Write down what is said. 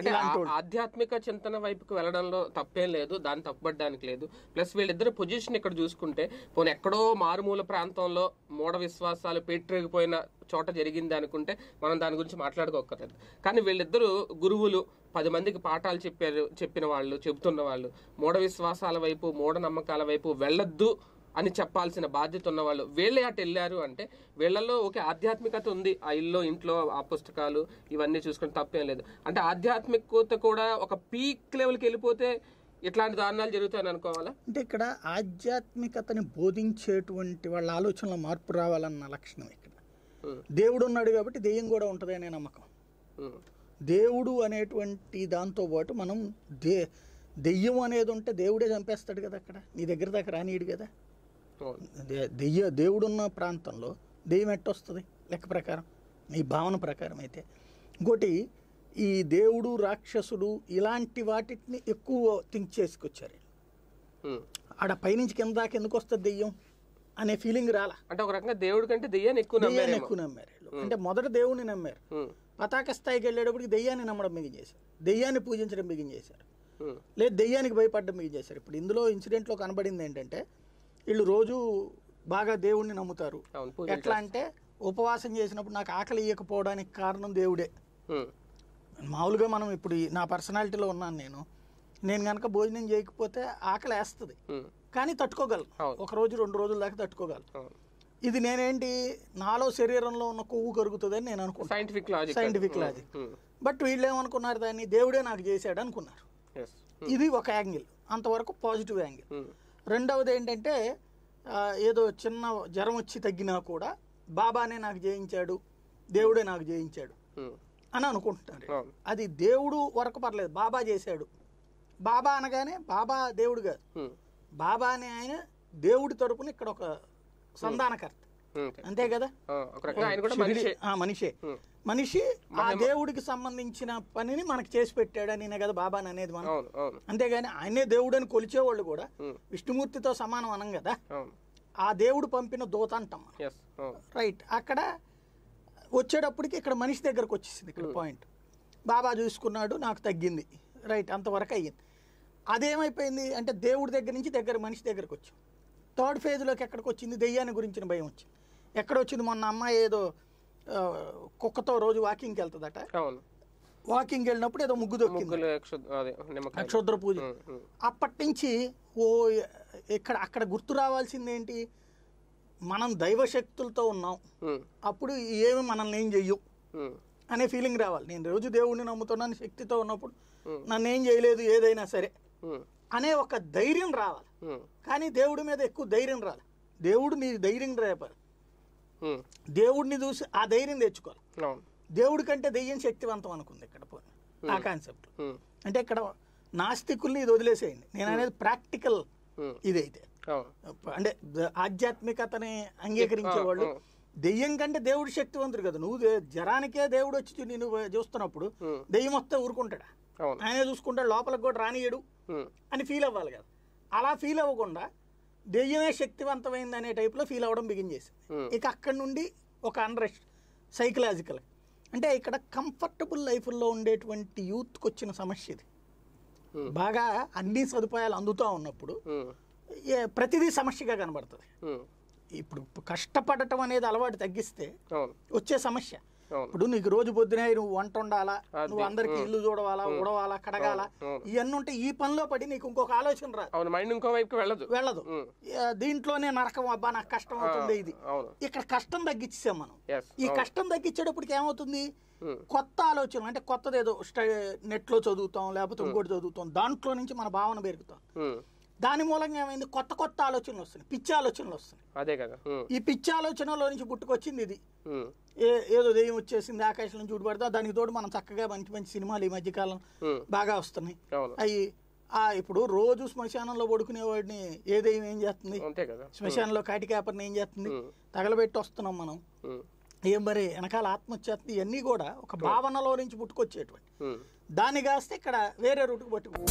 అంటే ఆధ్యాత్మిక చింతన వైపుకి వెళ్ళడంలో తప్పేం లేదు దాన్ని తప్పుపడడానికి లేదు ప్లస్ వీళ్ళిద్దరు పొజిషన్ ఇక్కడ చూసుకుంటే పోనీ ఎక్కడో మారుమూల ప్రాంతంలో మూఢ విశ్వాసాలు పెట్టిరిగిపోయిన చోట జరిగింది అనుకుంటే మనం దాని గురించి మాట్లాడుకోకర్లేదు కానీ వీళ్ళిద్దరూ గురువులు పది మందికి పాఠాలు చెప్పారు చెప్పిన వాళ్ళు చెబుతున్న వాళ్ళు మూఢ విశ్వాసాల వైపు మూఢనమ్మకాల వైపు వెళ్ళొద్దు అని చెప్పాల్సిన బాధ్యత ఉన్నవాళ్ళు వీళ్ళే అటు వెళ్ళారు అంటే వీళ్ళల్లో ఒకే ఆధ్యాత్మికత ఉంది ఆ ఇల్లు ఇంట్లో ఆ పుస్తకాలు ఇవన్నీ చూసుకుని తప్పేం లేదు అంటే ఆధ్యాత్మికత కూడా ఒక పీక్ లెవెల్కి వెళ్ళిపోతే ఇట్లాంటి దారుణాలు జరుగుతాయని అనుకోవాలా అంటే ఇక్కడ ఆధ్యాత్మికతని బోధించేటువంటి వాళ్ళ ఆలోచనలో మార్పు రావాలన్న లక్షణం ఇక్కడ దేవుడు ఉన్నాడు కాబట్టి దెయ్యం కూడా ఉంటుంది అనే నమ్మకం దేవుడు అనేటువంటి దాంతో పాటు మనం దే దెయ్యం అనేది ఉంటే దేవుడే చంపేస్తాడు కదా అక్కడ నీ దగ్గర దాకా రానియడు కదా దెయ్య దేవుడున్న ప్రాంతంలో దెయ్యం ఎట్టొస్తుంది లెక్క ప్రకారం నీ భావన ప్రకారం అయితే ఇంకోటి ఈ దేవుడు రాక్షసుడు ఇలాంటి వాటిని ఎక్కువ థింక్ చేసుకొచ్చారు ఆడ పైనుంచి కింద దాకా ఎందుకు వస్తుంది దెయ్యం అనే ఫీలింగ్ రాలా అంటే ఒక రకంగా దేవుడి కంటే దెయ్యాన్ని ఎక్కువ దెయ్యాన్ని ఎక్కువ నమ్మారు అంటే మొదట దేవుడిని నమ్మారు పతాక స్థాయికి వెళ్ళేటప్పటికి దెయ్యాన్ని నమ్మడం మిగిలిన చేశారు దెయ్యాన్ని పూజించడం మిగిలిన చేశారు లేదు దెయ్యానికి భయపడడం మిగిలిన చేశారు ఇప్పుడు ఇందులో ఇన్సిడెంట్లో కనబడింది ఏంటంటే వీళ్ళు రోజు బాగా దేవుణ్ణి నమ్ముతారు ఎట్లా అంటే ఉపవాసం చేసినప్పుడు నాకు ఆకలి ఇవ్వకపోవడానికి కారణం దేవుడే మామూలుగా మనం ఇప్పుడు నా పర్సనాలిటీలో ఉన్నాను నేను నేను కనుక భోజనం చేయకపోతే ఆకలి వేస్తుంది కానీ తట్టుకోగలను ఒక రోజు రెండు రోజుల దాకా తట్టుకోగలను ఇది నేనేంటి నాలో శరీరంలో ఉన్న కొవ్వు కరుగుతుందని నేను అనుకున్నాను scientific logic scientific logic but వీళ్ళు ఏమనుకున్నారు దాన్ని దేవుడే నాకు చేశాడు అనుకున్నారు ఇది ఒక యాంగిల్ అంతవరకు పాజిటివ్ యాంగిల్ రెండవది ఏంటంటే ఏదో చిన్న జ్వరం వచ్చి తగ్గినా కూడా బాబానే నాకు జయించాడు దేవుడే నాకు జయించాడు అని అనుకుంటున్నాను అది దేవుడు వరకు పర్లేదు బాబా చేశాడు బాబా అనగానే బాబా దేవుడు కాదు బాబా అనే ఆయన దేవుడి తరపున ఇక్కడ ఒక సంధానకర్త అంతే కదా మనిషే మనిషి ఆ దేవుడికి సంబంధించిన పనిని మనకు చేసి పెట్టాడు అని కదా బాబా అని అనేది మనం అంతేగాని ఆయనే దేవుడు అని కొలిచేవాళ్ళు కూడా విష్ణుమూర్తితో సమానం అనం కదా ఆ దేవుడు పంపిన దూత అంటాం రైట్ అక్కడ వచ్చేటప్పటికి ఇక్కడ మనిషి దగ్గరకు వచ్చేసింది ఇక్కడ పాయింట్ బాబా చూసుకున్నాడు నాకు తగ్గింది రైట్ అంతవరకు అయ్యింది అదేమైపోయింది అంటే దేవుడి దగ్గర నుంచి దగ్గర మనిషి దగ్గరకు వచ్చాం థర్డ్ ఫేజ్లోకి ఎక్కడికి వచ్చింది దెయ్యాన్ని గురించిన భయం వచ్చింది ఎక్కడొచ్చింది మొన్న అమ్మాయి ఏదో కుక్కతో రోజు వాకింగ్కి వెళ్తుందట అవును వాకింగ్ వెళ్ళినప్పుడు ఏదో ముగ్గు దొరికింది నక్షత్ర పూజ అప్పటి నుంచి ఓ ఇక్కడ అక్కడ గుర్తు రావాల్సింది ఏంటి మనం దైవశక్తులతో ఉన్నాం అప్పుడు ఏమి మనల్ని ఏం చెయ్యు అనే ఫీలింగ్ రావాలి నేను రోజు దేవుడిని నమ్ముతున్నాను శక్తితో ఉన్నప్పుడు నన్ను ఏం చేయలేదు ఏదైనా సరే అనే ఒక ధైర్యం రావాలి కానీ దేవుడి మీద ఎక్కువ ధైర్యం రాలి దేవుడు నీ ధైర్యం రేపారు దేవుడిని చూసి ఆ ధైర్యం తెచ్చుకోవాలి దేవుడి కంటే దెయ్యం శక్తివంతం అనుకుంది ఇక్కడ పోయి ఆ కాన్సెప్ట్ అంటే ఇక్కడ నాస్తికుల్ని ఇది వదిలేసేయండి నేను అనేది ప్రాక్టికల్ ఇదైతే అంటే ఆధ్యాత్మికతని వాళ్ళు దెయ్యం కంటే దేవుడు శక్తివంతుడు కదా నువ్వు జరానికే దేవుడు వచ్చి నేను చూస్తున్నప్పుడు దెయ్యం వస్తే ఊరుకుంటాడా ఆయన చూసుకుంటాడు లోపలికి కూడా రానియడు అని ఫీల్ అవ్వాలి కదా అలా ఫీల్ అవ్వకుండా దెయ్యమే శక్తివంతమైంది అనే టైప్లో ఫీల్ అవ్వడం బిగిన్ చేసింది hmm. ఇక అక్కడ నుండి ఒక అన్రెస్ట్ సైకలాజికల్ అంటే ఇక్కడ కంఫర్టబుల్ లైఫ్లో ఉండేటువంటి యూత్కి వచ్చిన సమస్య ఇది hmm. బాగా అన్ని సదుపాయాలు అందుతూ ఉన్నప్పుడు hmm. ప్రతిదీ సమస్యగా కనబడుతుంది ఇప్పుడు కష్టపడటం అనేది అలవాటు తగ్గిస్తే వచ్చే సమస్య ఇప్పుడు నీకు రోజు పొద్దున నువ్వు వంట ఉండాలా నువ్వు అందరికి ఇల్లు చూడవాలా ఉడవాలా కడగాల ఇవన్నీ ఉంటే ఈ పనిలో పడి నీకు ఇంకొక ఆలోచన రాదు ఇంకో వెళ్ళదు దీంట్లోనే నరకం అబ్బా నాకు కష్టం అవుతుంది ఇది ఇక్కడ కష్టం తగ్గించాం మనం ఈ కష్టం తగ్గించేటప్పటికి ఏమవుతుంది కొత్త ఆలోచన అంటే కొత్తది ఏదో నెట్లో చదువుతాం లేకపోతే ఇంకోటి చదువుతాం దాంట్లో నుంచి మన భావన పెరుగుతాం దాని మూలంగా ఏమైంది కొత్త కొత్త ఆలోచనలు వస్తున్నాయి పిచ్చి ఆలోచనలు వస్తున్నాయి అదే కదా ఈ పిచ్చి ఆలోచనలో నుంచి పుట్టుకొచ్చింది ఇది ఏదో దెయ్యం వచ్చేసింది ఆకాశం నుంచి ఊడిపడతా దానికి తోడు మనం చక్కగా మంచి మంచి సినిమాలు ఈ మధ్యకాలం బాగా వస్తున్నాయి అవి ఆ ఇప్పుడు రోజు శ్మశానంలో పడుకునేవాడిని ఏ దెయ్యం ఏం చేస్తుంది శ్మశానంలో కాటికాపర్ని ఏం చేస్తుంది తగలబెట్టి వస్తున్నాం మనం ఏం మరి వెనకాల ఆత్మహత్య ఇవన్నీ కూడా ఒక భావనలో నుంచి పుట్టుకొచ్చేటువంటి hmm. దాన్ని కాస్తే ఇక్కడ వేరే రూట్కి పట్టుకు